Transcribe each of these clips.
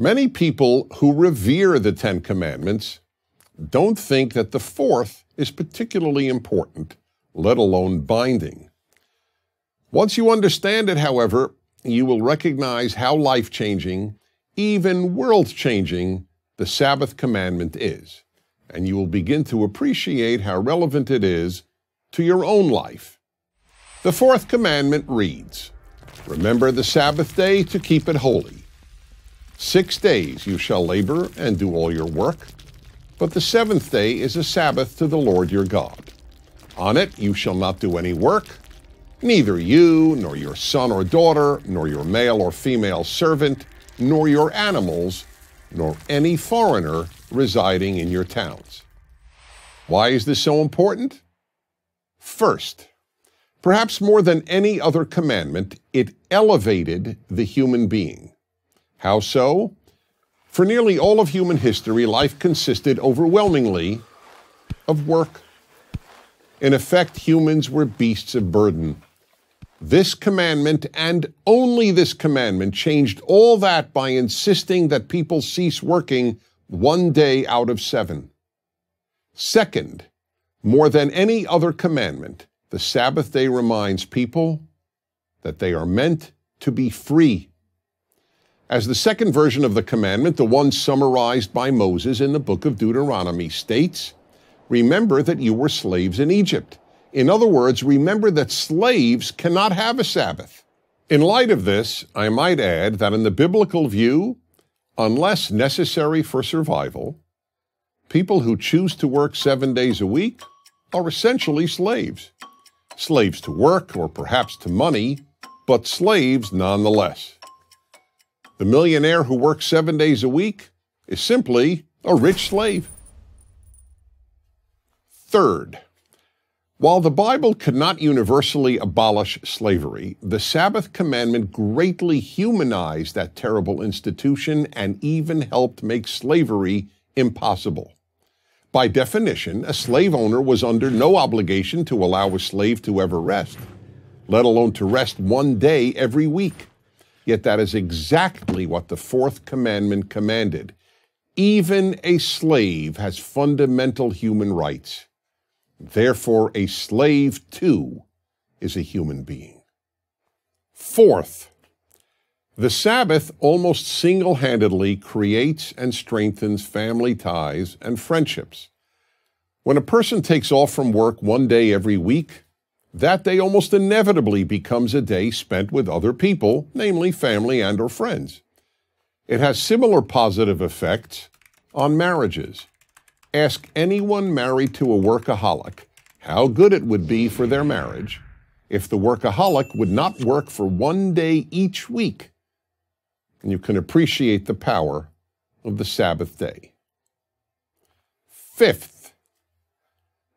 Many people who revere the Ten Commandments don't think that the fourth is particularly important, let alone binding. Once you understand it, however, you will recognize how life changing, even world changing, the Sabbath commandment is. And you will begin to appreciate how relevant it is to your own life. The fourth commandment reads Remember the Sabbath day to keep it holy. Six days you shall labor and do all your work, but the seventh day is a Sabbath to the Lord your God. On it you shall not do any work, neither you, nor your son or daughter, nor your male or female servant, nor your animals, nor any foreigner residing in your towns. Why is this so important? First, perhaps more than any other commandment, it elevated the human being. How so? For nearly all of human history, life consisted overwhelmingly of work. In effect, humans were beasts of burden. This commandment, and only this commandment, changed all that by insisting that people cease working one day out of seven. Second, more than any other commandment, the Sabbath day reminds people that they are meant to be free as the second version of the commandment, the one summarized by Moses in the book of Deuteronomy, states Remember that you were slaves in Egypt. In other words, remember that slaves cannot have a Sabbath. In light of this, I might add that in the biblical view, unless necessary for survival, people who choose to work seven days a week are essentially slaves. Slaves to work or perhaps to money, but slaves nonetheless. The millionaire who works seven days a week is simply a rich slave. Third, while the Bible could not universally abolish slavery, the Sabbath commandment greatly humanized that terrible institution and even helped make slavery impossible. By definition, a slave owner was under no obligation to allow a slave to ever rest, let alone to rest one day every week. Yet that is exactly what the fourth commandment commanded. Even a slave has fundamental human rights. Therefore, a slave too is a human being. Fourth, the Sabbath almost single handedly creates and strengthens family ties and friendships. When a person takes off from work one day every week, that day almost inevitably becomes a day spent with other people, namely family and or friends. It has similar positive effects on marriages. Ask anyone married to a workaholic how good it would be for their marriage if the workaholic would not work for one day each week. And you can appreciate the power of the Sabbath day. Fifth,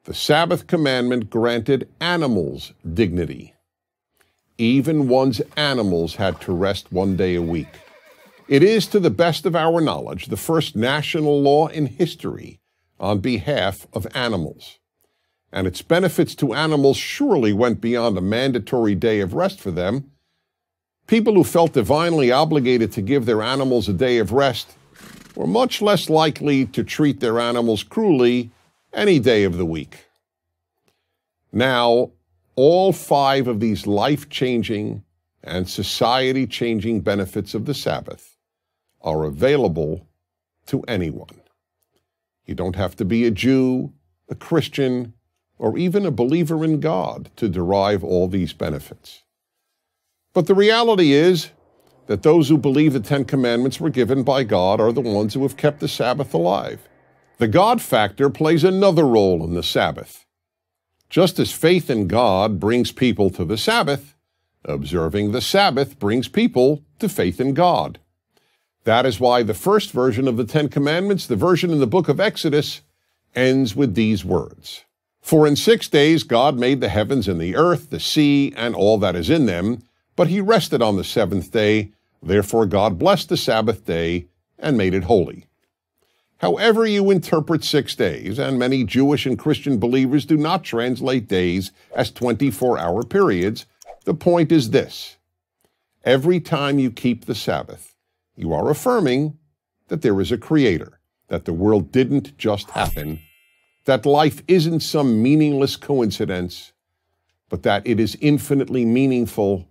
the Sabbath commandment granted animals dignity. Even one's animals had to rest one day a week. It is, to the best of our knowledge, the first national law in history on behalf of animals. And its benefits to animals surely went beyond a mandatory day of rest for them. People who felt divinely obligated to give their animals a day of rest were much less likely to treat their animals cruelly any day of the week. Now, all five of these life changing and society changing benefits of the Sabbath are available to anyone. You don't have to be a Jew, a Christian, or even a believer in God to derive all these benefits. But the reality is that those who believe the Ten Commandments were given by God are the ones who have kept the Sabbath alive. The God factor plays another role in the Sabbath. Just as faith in God brings people to the Sabbath, observing the Sabbath brings people to faith in God. That is why the first version of the Ten Commandments, the version in the book of Exodus, ends with these words For in six days God made the heavens and the earth, the sea, and all that is in them, but he rested on the seventh day. Therefore God blessed the Sabbath day and made it holy. However, you interpret six days, and many Jewish and Christian believers do not translate days as 24 hour periods, the point is this every time you keep the Sabbath, you are affirming that there is a Creator, that the world didn't just happen, that life isn't some meaningless coincidence, but that it is infinitely meaningful,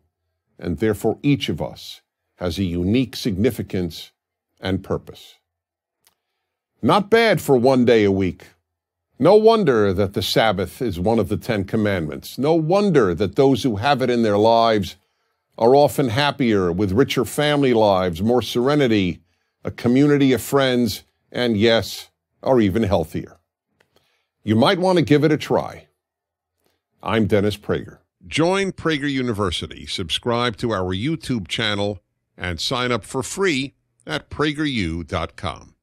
and therefore each of us has a unique significance and purpose. Not bad for one day a week. No wonder that the Sabbath is one of the Ten Commandments. No wonder that those who have it in their lives are often happier with richer family lives, more serenity, a community of friends, and yes, are even healthier. You might want to give it a try. I'm Dennis Prager. Join Prager University, subscribe to our YouTube channel, and sign up for free at prageru.com.